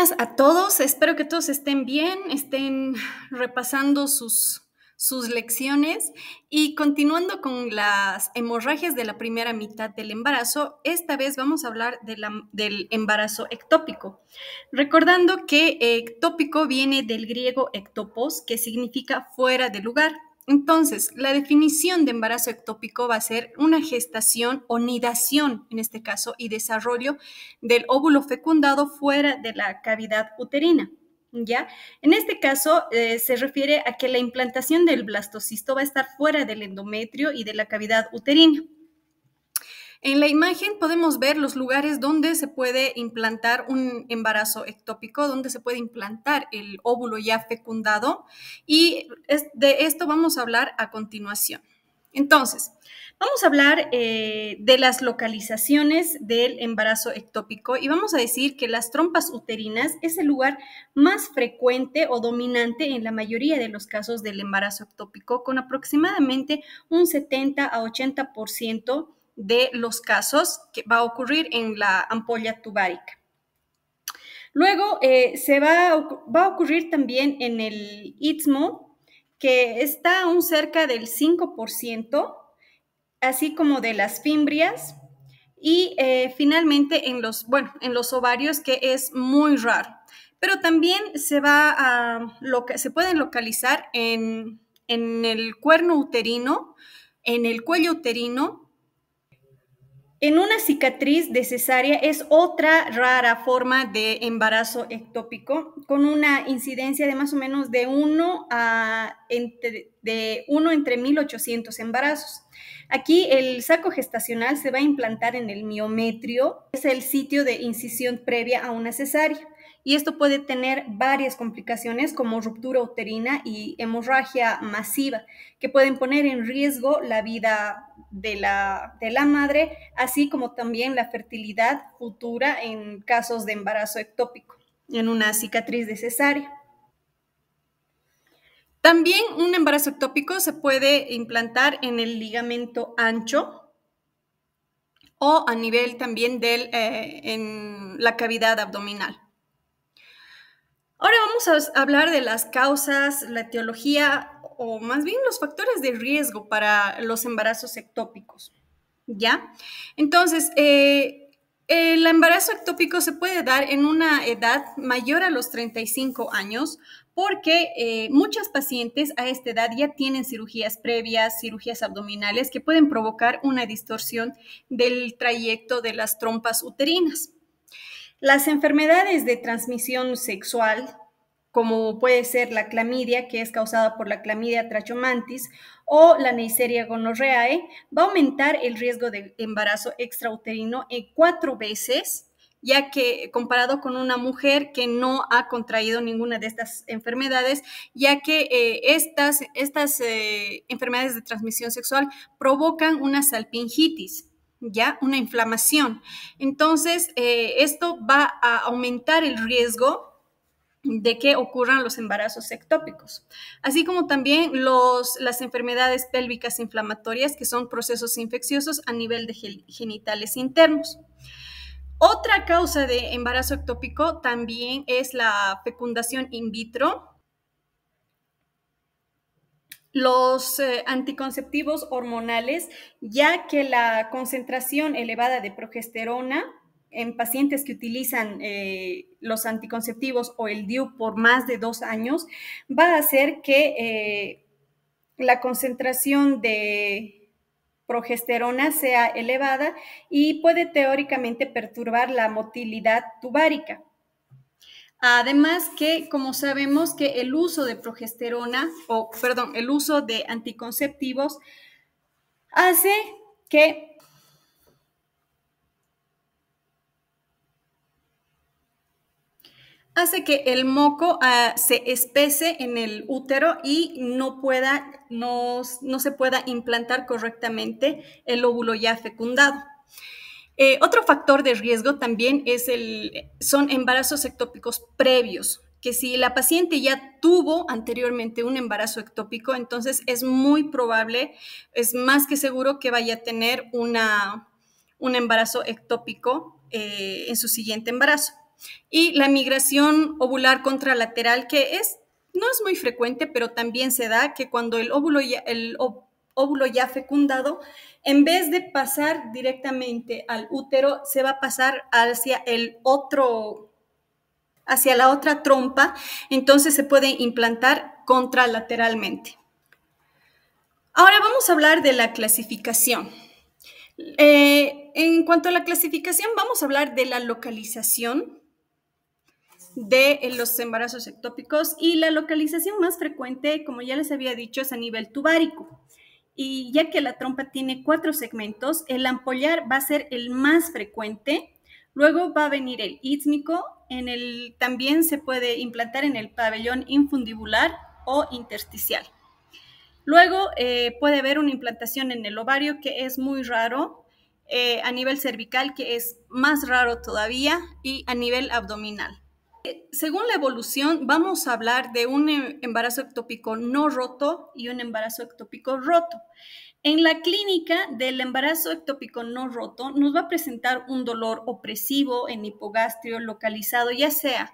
buenas a todos. Espero que todos estén bien, estén repasando sus, sus lecciones y continuando con las hemorragias de la primera mitad del embarazo, esta vez vamos a hablar de del embarazo ectópico. Recordando que ectópico viene del griego ectopos, que significa fuera de lugar entonces, la definición de embarazo ectópico va a ser una gestación o nidación, en este caso, y desarrollo del óvulo fecundado fuera de la cavidad uterina. ¿Ya? En este caso, eh, se refiere a que la implantación del blastocisto va a estar fuera del endometrio y de la cavidad uterina. En la imagen podemos ver los lugares donde se puede implantar un embarazo ectópico, donde se puede implantar el óvulo ya fecundado y de esto vamos a hablar a continuación. Entonces, vamos a hablar eh, de las localizaciones del embarazo ectópico y vamos a decir que las trompas uterinas es el lugar más frecuente o dominante en la mayoría de los casos del embarazo ectópico, con aproximadamente un 70 a 80% de los casos que va a ocurrir en la ampolla tubárica. Luego eh, se va, va, a ocurrir también en el istmo, que está aún cerca del 5%, así como de las fimbrias, y eh, finalmente en los, bueno, en los ovarios, que es muy raro. Pero también se, va se pueden localizar en, en el cuerno uterino, en el cuello uterino, en una cicatriz de cesárea es otra rara forma de embarazo ectópico con una incidencia de más o menos de 1 entre, de entre 1800 embarazos. Aquí el saco gestacional se va a implantar en el miometrio, es el sitio de incisión previa a una cesárea y esto puede tener varias complicaciones como ruptura uterina y hemorragia masiva que pueden poner en riesgo la vida de la, madre, así como también la fertilidad futura en casos de embarazo ectópico, en una cicatriz de cesárea. También un embarazo ectópico se puede implantar en el ligamento ancho o a nivel también del, eh, en la cavidad abdominal. Ahora vamos a hablar de las causas, la etiología o más bien los factores de riesgo para los embarazos ectópicos. ¿Ya? Entonces, eh, el embarazo ectópico se puede dar en una edad mayor a los 35 años porque eh, muchas pacientes a esta edad ya tienen cirugías previas, cirugías abdominales que pueden provocar una distorsión del trayecto de las trompas uterinas. Las enfermedades de transmisión sexual, como puede ser la clamidia, que es causada por la clamidia trachomantis, o la Neisseria gonorreae, va a aumentar el riesgo de embarazo extrauterino en cuatro veces ya que comparado con una mujer que no ha contraído ninguna de estas enfermedades, ya que eh, estas, estas eh, enfermedades de transmisión sexual provocan una salpingitis. ¿ya? Una inflamación. Entonces, eh, esto va a aumentar el riesgo de que ocurran los embarazos ectópicos, así como también los, las enfermedades pélvicas inflamatorias, que son procesos infecciosos a nivel de genitales internos. Otra causa de embarazo ectópico también es la fecundación in vitro, los eh, anticonceptivos hormonales, ya que la concentración elevada de progesterona en pacientes que utilizan eh, los anticonceptivos o el DIU por más de dos años va a hacer que eh, la concentración de progesterona sea elevada y puede teóricamente perturbar la motilidad tubárica. Además que, como sabemos, que el uso de progesterona, o perdón, el uso de anticonceptivos hace que hace que el moco ah, se espese en el útero y no pueda, no, no se pueda implantar correctamente el óvulo ya fecundado. Eh, otro factor de riesgo también es el, son embarazos ectópicos previos, que si la paciente ya tuvo anteriormente un embarazo ectópico, entonces es muy probable, es más que seguro que vaya a tener una, un embarazo ectópico eh, en su siguiente embarazo. Y la migración ovular contralateral, que es, no es muy frecuente, pero también se da que cuando el óvulo, el, óvulo ya fecundado, en vez de pasar directamente al útero, se va a pasar hacia el otro, hacia la otra trompa, entonces se puede implantar contralateralmente. Ahora vamos a hablar de la clasificación. Eh, en cuanto a la clasificación, vamos a hablar de la localización de los embarazos ectópicos y la localización más frecuente, como ya les había dicho, es a nivel tubárico y ya que la trompa tiene cuatro segmentos, el ampollar va a ser el más frecuente. Luego va a venir el ítmico, en el, también se puede implantar en el pabellón infundibular o intersticial. Luego eh, puede haber una implantación en el ovario que es muy raro, eh, a nivel cervical que es más raro todavía y a nivel abdominal según la evolución, vamos a hablar de un em, embarazo ectópico no roto y un embarazo ectópico roto. En la clínica del embarazo ectópico no roto nos va a presentar un dolor opresivo en hipogastrio localizado, ya sea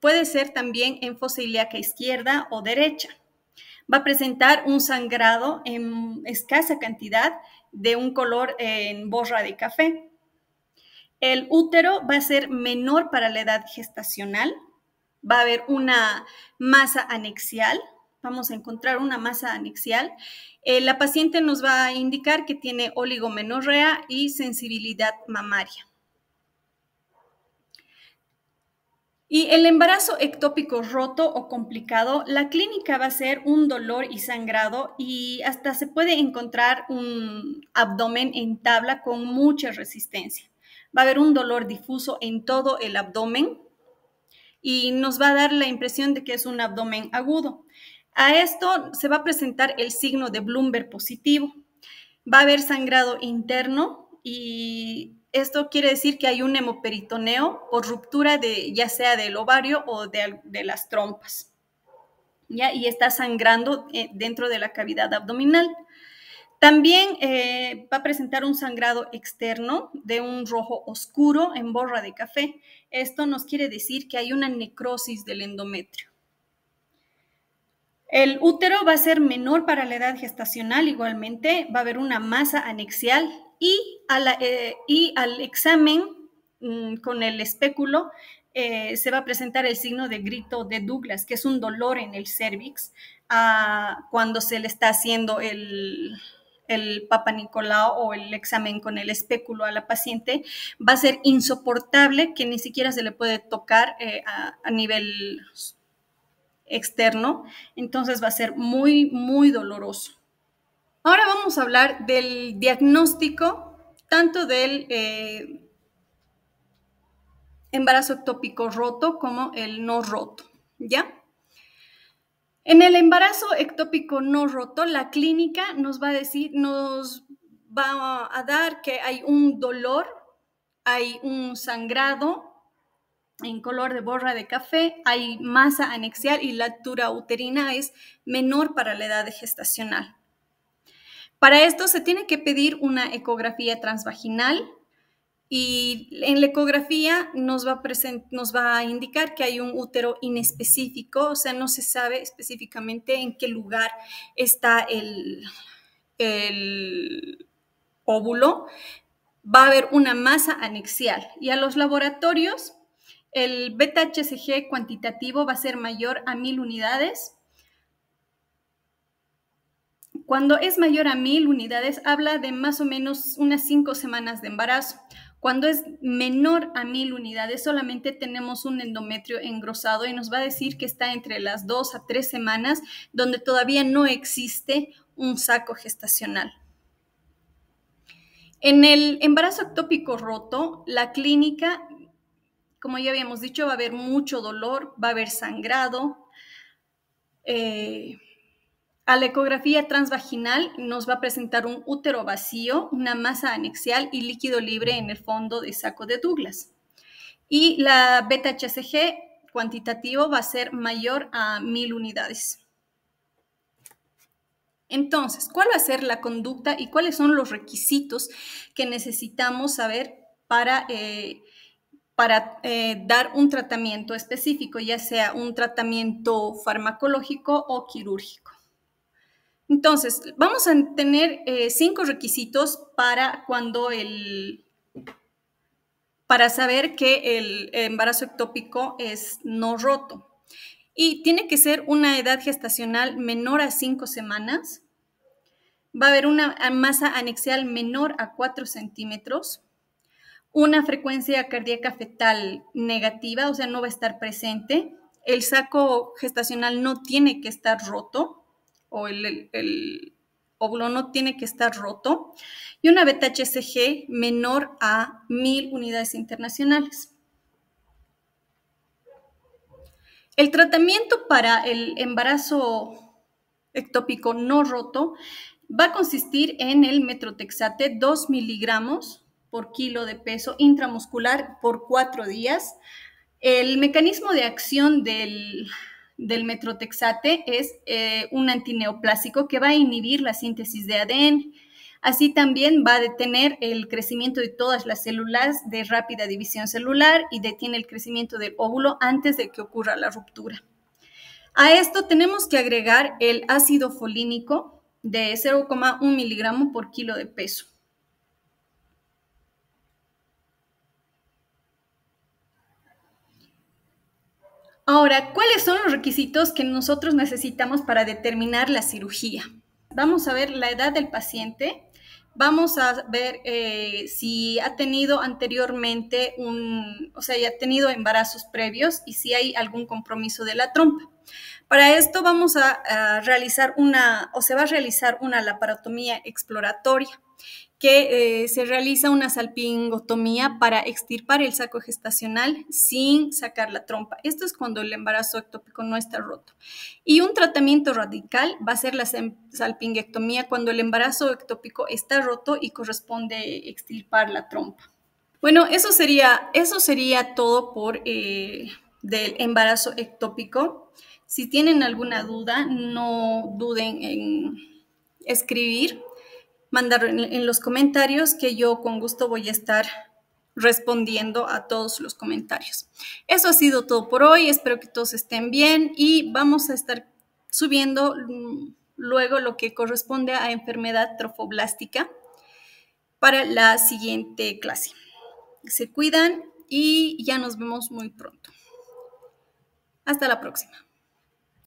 puede ser también en fosa ilíaca izquierda o derecha. Va a presentar un sangrado en escasa cantidad de un color en borra de café el útero va a ser menor para la edad gestacional, va a haber una masa anexial, vamos a encontrar una masa anexial. Eh, la paciente nos va a indicar que tiene oligomenorrea y sensibilidad mamaria. Y el embarazo ectópico roto o complicado, la clínica va a ser un dolor y sangrado y hasta se puede encontrar un abdomen en tabla con mucha resistencia va a haber un dolor difuso en todo el abdomen y nos va a dar la impresión de que es un abdomen agudo. A esto se va a presentar el signo de Bloomberg positivo. Va a haber sangrado interno y esto quiere decir que hay un hemoperitoneo o ruptura de ya sea del ovario o de, las trompas. ¿ya? Y está sangrando eh, dentro de la cavidad abdominal. También eh, va a presentar un sangrado externo de un rojo oscuro en borra de café. Esto nos quiere decir que hay una necrosis del endometrio. El útero va a ser menor para la edad gestacional igualmente, va a haber una masa anexial y, eh, al examen mm, con el espéculo eh, se va a presentar el signo de grito de Douglas, que es un dolor en el cérvix ah, cuando se le está haciendo el, el Papa Nicolau o el examen con el espéculo a la paciente va a ser insoportable que ni siquiera se le puede tocar eh, a, nivel externo, entonces va a ser muy, muy doloroso. Ahora vamos a hablar del diagnóstico, tanto del eh, embarazo ectópico roto como el no roto, ¿ya? En el embarazo ectópico no roto, la clínica nos va a decir, nos va a dar que hay un dolor, hay un sangrado en color de borra de café, hay masa anexial y la altura uterina es menor para la edad gestacional. Para esto se tiene que pedir una ecografía transvaginal, y en la ecografía nos va, a indicar que hay un útero inespecífico, o sea, no se sabe específicamente en qué lugar está el, óvulo. Va a haber una masa anexial. Y a los laboratorios, el beta HCG cuantitativo va a ser mayor a mil unidades cuando es mayor a mil unidades, habla de más o menos unas cinco semanas de embarazo. Cuando es menor a mil unidades, solamente tenemos un endometrio engrosado y nos va a decir que está entre las dos a tres semanas, donde todavía no existe un saco gestacional. En el embarazo ectópico roto, la clínica, como ya habíamos dicho, va a haber mucho dolor, va a haber sangrado. Eh, a la ecografía transvaginal nos va a presentar un útero vacío, una masa anexial y líquido libre en el fondo de saco de Douglas. Y la beta HCG cuantitativo va a ser mayor a 1000 unidades. Entonces, ¿cuál va a ser la conducta y cuáles son los requisitos que necesitamos saber para, eh, para eh, dar un tratamiento específico, ya sea un tratamiento farmacológico o quirúrgico? Entonces, vamos a tener eh, cinco requisitos para cuando el para saber que el embarazo ectópico es no roto. Y tiene que ser una edad gestacional menor a 5 semanas. Va a haber una masa anexial menor a 4 centímetros. Una frecuencia cardíaca fetal negativa, o sea, no va a estar presente. El saco gestacional no tiene que estar roto o el, el, no tiene que estar roto, y una beta HCG menor a mil unidades internacionales. El tratamiento para el embarazo ectópico no roto va a consistir en el metrotexate 2 miligramos por kilo de peso intramuscular por cuatro días. El mecanismo de acción del del metrotexate es eh, un antineoplásico que va a inhibir la síntesis de ADN. Así también va a detener el crecimiento de todas las células de rápida división celular y detiene el crecimiento del óvulo antes de que ocurra la ruptura. A esto tenemos que agregar el ácido folínico de 0,1 miligramo por kilo de peso. Ahora, ¿cuáles son los requisitos que nosotros necesitamos para determinar la cirugía? Vamos a ver la edad del paciente, vamos a ver eh, si ha tenido anteriormente un, o sea, ya ha tenido embarazos previos y si hay algún compromiso de la trompa. Para esto vamos a, a realizar una, o se va a realizar una laparotomía exploratoria que eh, se realiza una salpingotomía para extirpar el saco gestacional sin sacar la trompa. Esto es cuando el embarazo ectópico no está roto. Y un tratamiento radical va a ser la salpingectomía cuando el embarazo ectópico está roto y corresponde extirpar la trompa. Bueno, eso sería, eso sería todo por eh, del embarazo ectópico. Si tienen alguna duda, no duden en escribir mandar en, los comentarios que yo con gusto voy a estar respondiendo a todos los comentarios. Eso ha sido todo por hoy. Espero que todos estén bien y vamos a estar subiendo mm, luego lo que corresponde a enfermedad trofoblástica para la siguiente clase. Se cuidan y ya nos vemos muy pronto. Hasta la próxima.